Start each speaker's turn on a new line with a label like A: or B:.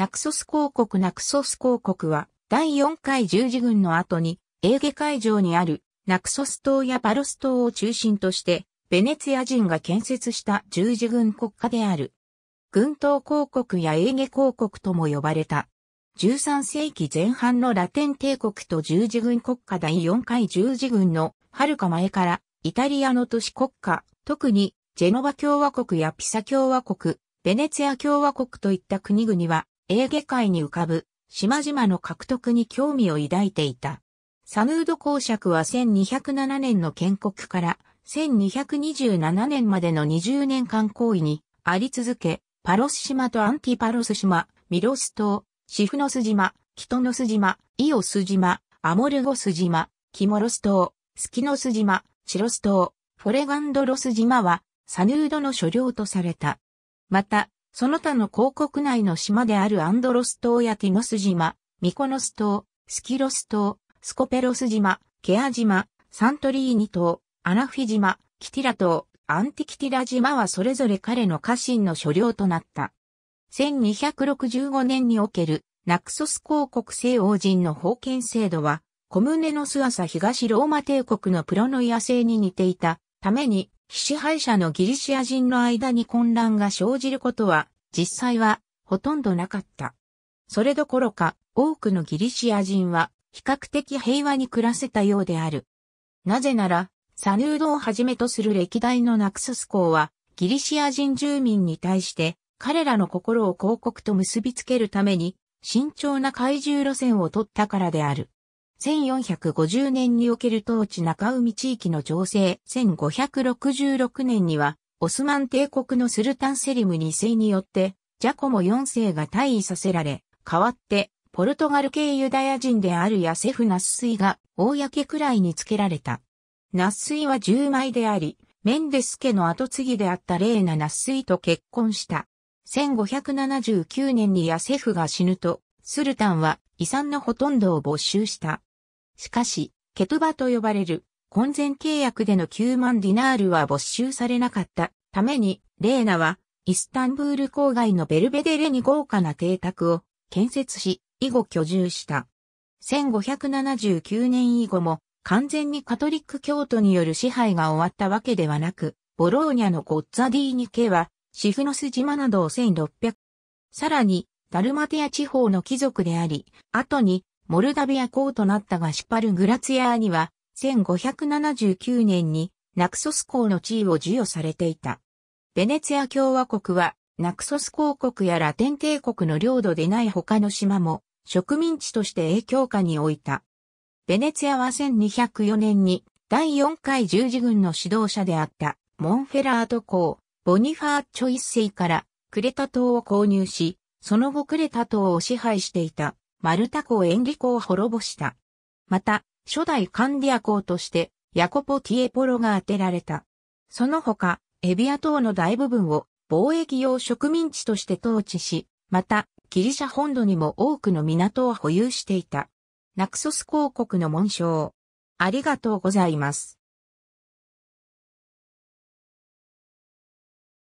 A: ナクソス公国ナクソス公国は、第4回十字軍の後に、エーゲ海上にあるナクソス島やパロス島を中心として、ベネツィア人が建設した十字軍国家である。軍島公国やエーゲ公国とも呼ばれた。13世紀前半のラテン帝国と十字軍国家第4回十字軍の遥か前からイタリアの都市国家、特にジェノバ共和国やピサ共和国、ベネツィア共和国といった国々はエーゲ海に浮かぶ島々の獲得に興味を抱いていた。サヌード公爵は1207年の建国から1227年までの20年間行為にあり続け、パロス島とアンティパロス島、ミロス島、シフノス島、キトノス島、イオス島、アモルゴス島、キモロス島、スキノス島、チロス島、フォレガンドロス島はサヌードの所領とされた。また、その他の広告内の島であるアンドロス島やティノス島、ミコノス島、スキロス島、スコペロス島、ケア島、サントリーニ島、アナフィ島、キティラ島、アンティキティラ島はそれぞれ彼の家臣の所領となった。1265年におけるナクソス公国西王人の封建制度は、コムネノス朝東ローマ帝国のプロノイア制に似ていたために、支配者のギリシア人の間に混乱が生じることは、実際は、ほとんどなかった。それどころか、多くのギリシア人は、比較的平和に暮らせたようである。なぜなら、サヌードをはじめとする歴代のナクスス公は、ギリシア人住民に対して、彼らの心を広告と結びつけるために、慎重な怪獣路線を取ったからである。1450年における当地中海地域の情勢、1566年には、オスマン帝国のスルタンセリム2世によって、ジャコモ4世が退位させられ、代わって、ポルトガル系ユダヤ人であるヤセフ・ナッスイが、公くらいにつけられた。ナッスイは10枚であり、メンデス家の後継ぎであったレーナ・ナッスイと結婚した。1579年にヤセフが死ぬと、スルタンは遺産のほとんどを没収した。しかし、ケトバと呼ばれる、婚前契約での9万ディナールは没収されなかったために、レーナは、イスタンブール郊外のベルベデレに豪華な邸宅を建設し、以後居住した。1579年以後も、完全にカトリック教徒による支配が終わったわけではなく、ボローニャのゴッザディーニ家は、シフノス島などを1600。さらに、ダルマテア地方の貴族であり、後にモルダビア公となったがシュパルグラツヤーには、1579年にナクソス公の地位を授与されていた。ベネツィア共和国は、ナクソス公国やラテン帝国の領土でない他の島も、植民地として影響下に置いた。ベネツィアは1204年に第4回十字軍の指導者であったモンフェラート公、ボニファーチョイセ世からクレタ島を購入し、その後クレタ島を支配していた。マルタ公エンリコを滅ぼした。また、初代カンディア公として、ヤコポ・ティエポロが当てられた。その他、エビア島の大部分を貿易用植民地として統治し、また、ギリシャ本土にも多くの港を保有していた。ナクソス公国の紋章。ありがとうございます。